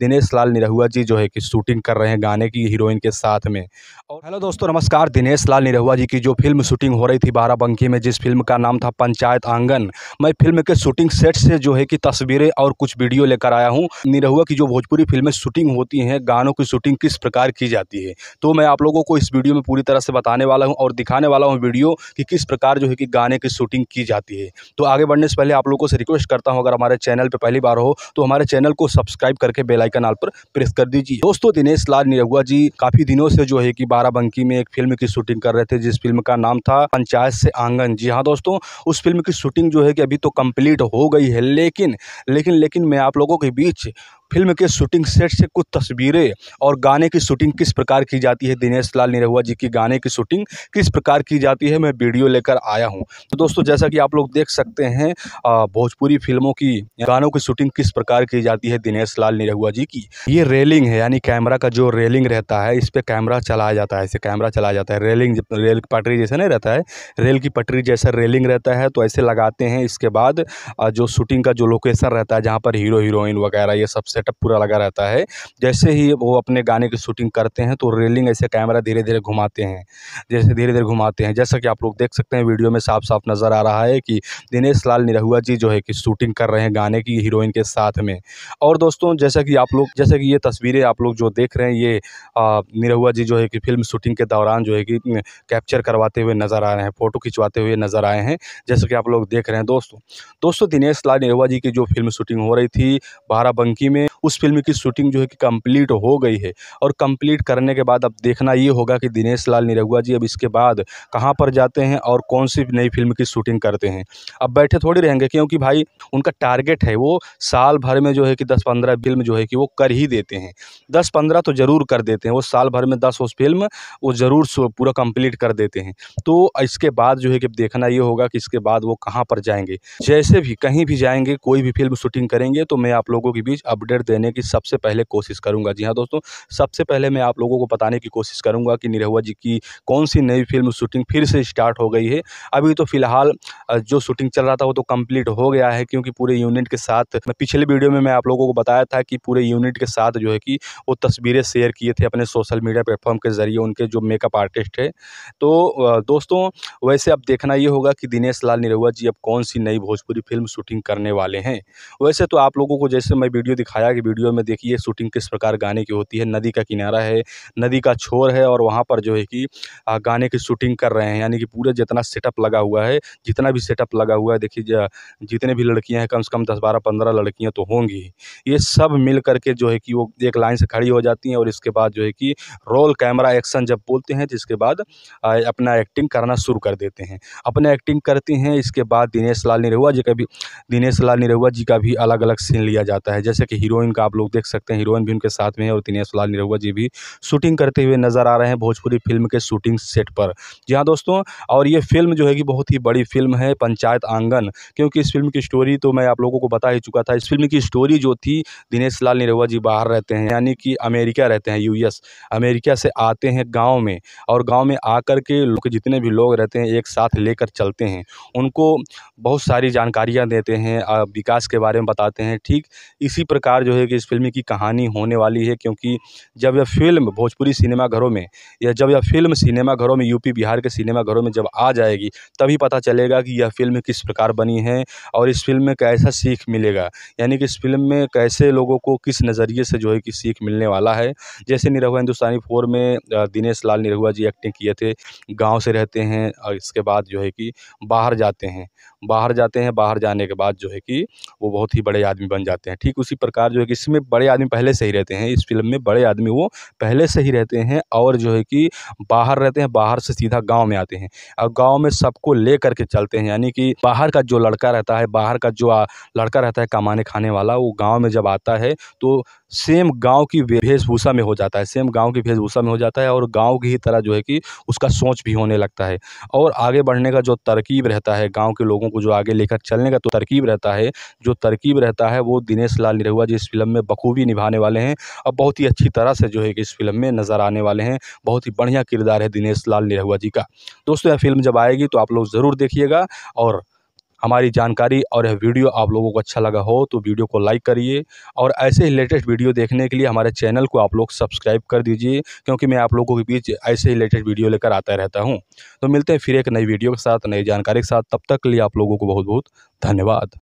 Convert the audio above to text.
दिनेश लाल निरहुआ जी जो है कि शूटिंग कर रहे हैं गाने की हीरोइन के साथ में और हेलो दोस्तों नमस्कार दिनेश लाल निरहुआ जी की जो फिल्म शूटिंग हो रही थी बाराबंकी में जिस फिल्म का नाम था पंचायत आंगन मैं फिल्म के शूटिंग सेट से जो है कि तस्वीरें और कुछ वीडियो लेकर आया हूँ निरहुआ की जो भोजपुरी फिल्में शूटिंग होती हैं गानों की शूटिंग किस प्रकार की जाती है तो मैं आप लोगों को इस वीडियो में पूरी तरह से बताने वाला हूँ और दिखाने वाला हूँ वीडियो कि किस प्रकार जो है कि गाने की शूटिंग की जाती है तो आगे बढ़ने से पहले आप लोगों से रिक्वेस्ट करता हूँ अगर हमारे चैनल पर पहली बार हो तो हमारे चैनल को सब्सक्राइब करके बेला बेलाइकन आल पर प्रेस कर दीजिए दोस्तों दिनेश लाल निरहुआ जी काफी दिनों से जो है की बाराबंकी में एक फिल्म की शूटिंग कर रहे थे जिस फिल्म का नाम था पंचायत से आंगन जी हाँ दोस्तों उस फिल्म की शूटिंग जो है की अभी तो कम्प्लीट हो गई है लेकिन लेकिन लेकिन मैं आप लोगों के बीच फिल्म के शूटिंग सेट से कुछ तस्वीरें और गाने की शूटिंग किस प्रकार की जाती है दिनेश लाल निरहुआ जी की गाने की शूटिंग किस प्रकार की जाती है मैं वीडियो लेकर आया हूं तो दोस्तों जैसा कि आप लोग देख सकते हैं भोजपुरी फिल्मों की गानों की शूटिंग किस प्रकार की जाती है दिनेश लाल निरहुआ जी की ये रेलिंग है यानी कैमरा का जो रेलिंग रहता है इस पर कैमरा चलाया जाता है ऐसे कैमरा चलाया जाता है रेलिंग रेल पटरी जैसा नहीं रहता है रेल की पटरी जैसा रेलिंग रहता है तो ऐसे लगाते हैं इसके बाद जो शूटिंग का जो लोकेशन रहता है जहाँ पर हीरो हीरोइन वगैरह ये सब सेटअप पूरा लगा रहता है जैसे ही वो अपने गाने की शूटिंग करते हैं तो रेलिंग ऐसे कैमरा धीरे धीरे घुमाते हैं जैसे धीरे धीरे घुमाते हैं जैसा कि आप लोग देख सकते हैं वीडियो में साफ साफ नज़र आ रहा है कि दिनेश लाल निरहुआ जी जो है कि शूटिंग कर रहे हैं गाने की हीरोइन के साथ में और दोस्तों जैसा कि आप लोग जैसे कि ये तस्वीरें आप लोग जो देख रहे हैं ये निरहुआ जी जो है कि फिल्म शूटिंग के दौरान जो है कि कैप्चर करवाते हुए नज़र आ रहे हैं फ़ोटो खिंचवाते हुए नज़र आए हैं जैसे कि आप लोग देख रहे हैं दोस्तों दोस्तों दिनेश लाल निरहुआ जी की जो फिल्म शूटिंग हो रही थी बाराबंकी में में उस फिल्म की शूटिंग जो है कि कंप्लीट हो गई है और कंप्लीट करने के बाद अब देखना ये होगा कि दिनेश लाल निरहुआ जी अब इसके बाद कहाँ पर जाते हैं और कौन सी नई फिल्म की शूटिंग करते हैं अब बैठे थोड़ी रहेंगे क्योंकि भाई उनका टारगेट है वो साल भर में जो है कि दस पंद्रह फिल्म जो है कि वो कर ही देते हैं दस पंद्रह तो ज़रूर कर देते हैं वो साल भर में दस फिल्म वो ज़रूर पूरा कंप्लीट कर देते हैं तो इसके बाद जो है कि देखना ये होगा कि इसके बाद वो कहाँ पर जाएंगे जैसे भी कहीं भी जाएंगे कोई भी फिल्म शूटिंग करेंगे तो मैं आप लोगों के बीच अपडेट अपडेट देने की सबसे पहले कोशिश करूंगा जी हाँ दोस्तों सबसे पहले मैं आप लोगों को बताने की कोशिश करूंगा कि निरहुआ जी की कौन सी नई फिल्म शूटिंग फिर से स्टार्ट हो गई है अभी तो फिलहाल जो शूटिंग चल रहा था वो तो कम्प्लीट हो गया है क्योंकि पूरे यूनिट के साथ मैं पिछले वीडियो में मैं आप लोगों को बताया था कि पूरे यूनिट के साथ जो है कि वो तस्वीरें शेयर किए थे अपने सोशल मीडिया प्लेटफॉर्म के ज़रिए उनके जो मेकअप आर्टिस्ट है तो दोस्तों वैसे अब देखना ये होगा कि दिनेश लाल निरहुआ जी अब कौन सी नई भोजपुरी फिल्म शूटिंग करने वाले हैं वैसे तो आप लोगों को जैसे मैं वीडियो दिखाया दिखाया कि वीडियो में देखिए शूटिंग किस प्रकार गाने की होती है नदी का किनारा है नदी का छोर है और वहाँ पर जो है कि गाने की शूटिंग कर रहे हैं यानी कि पूरे जितना सेटअप लगा हुआ है जितना भी सेटअप लगा हुआ है देखिए जितने भी लड़कियाँ हैं कम से कम दस बारह पंद्रह लड़कियाँ तो होंगी ये सब मिल करके जो है कि वो एक लाइन से खड़ी हो जाती हैं और इसके बाद जो है कि रोल कैमरा एक्शन जब बोलते हैं जिसके बाद अपना एक्टिंग करना शुरू कर देते हैं अपने एक्टिंग करते हैं इसके बाद दिनेश लाल निरहुआ जी का भी दिनेश लाल निरहुआ जी का भी अलग अलग सीन लिया जाता है जैसे कि हीरो हीरोइन का आप लोग देख सकते हैं हीरोइन भी उनके साथ में है और दिनेश लाल निरहुआ जी भी शूटिंग करते हुए नज़र आ रहे हैं भोजपुरी फिल्म के शूटिंग सेट पर जी हाँ दोस्तों और ये फिल्म जो है कि बहुत ही बड़ी फिल्म है पंचायत आंगन क्योंकि इस फिल्म की स्टोरी तो मैं आप लोगों को बता ही चुका था इस फिल्म की स्टोरी जो थी दिनेश लाल निरहुआ जी बाहर रहते हैं यानी कि अमेरिका रहते हैं यूएस अमेरिका से आते हैं गाँव में और गाँव में आकर के जितने भी लोग रहते हैं एक साथ लेकर चलते हैं उनको बहुत सारी जानकारियाँ देते हैं विकास के बारे में बताते हैं ठीक इसी प्रकार जो है कि इस फ़िल्म की कहानी होने वाली है क्योंकि जब यह फ़िल्म भोजपुरी सिनेमाघरों में या जब यह फ़िल्म सिनेमाघरों में यूपी बिहार के सिनेमाघरों में जब आ जाएगी तभी पता चलेगा कि यह फ़िल्म किस प्रकार बनी है और इस फ़िल्म में कैसा सीख मिलेगा यानी कि इस फ़िल्म में कैसे लोगों को किस नज़रिए से जो है कि सीख मिलने वाला है जैसे निरहुआ हिंदुस्तानी फोर में दिनेश लाल निरहुआ जी एक्टिंग किए थे गाँव से रहते हैं और इसके बाद जो है कि बाहर जाते हैं बाहर जाते हैं बाहर जाने के बाद जो है कि वो बहुत ही बड़े आदमी बन जाते हैं ठीक उसी प्रकार जो है कि इसमें बड़े आदमी पहले से ही रहते हैं इस फिल्म में बड़े आदमी वो पहले से ही रहते हैं और जो है कि बाहर रहते हैं बाहर से सीधा गाँव में आते हैं और गाँव में सबको ले करके चलते हैं यानी कि बाहर का जो लड़का रहता है बाहर का जो लड़का रहता है कमाने खाने वाला वो गाँव में जब आता है तो सेम गांव की वेशभूषा में हो जाता है सेम गांव की वेशभूषा में हो जाता है और गांव की ही तरह जो है कि उसका सोच भी होने लगता है और आगे बढ़ने का जो तरकीब रहता है गांव के लोगों को को जो आगे लेकर चलने का तो तरकीब रहता है जो तरकीब रहता है वो दिनेश लाल निरहुआ जी इस फिल्म में बखूबी निभाने वाले हैं और बहुत ही अच्छी तरह से जो है कि इस फिल्म में नज़र आने वाले हैं बहुत ही बढ़िया किरदार है दिनेश लाल निरहुआ जी का दोस्तों यह फिल्म जब आएगी तो आप लोग ज़रूर देखिएगा और हमारी जानकारी और यह वीडियो आप लोगों को अच्छा लगा हो तो वीडियो को लाइक करिए और ऐसे ही लेटेस्ट वीडियो देखने के लिए हमारे चैनल को आप लोग सब्सक्राइब कर दीजिए क्योंकि मैं आप लोगों के बीच ऐसे ही लेटेस्ट वीडियो लेकर आता रहता हूँ तो मिलते हैं फिर एक नई वीडियो के साथ नई जानकारी के साथ तब तक के लिए आप लोगों को बहुत बहुत धन्यवाद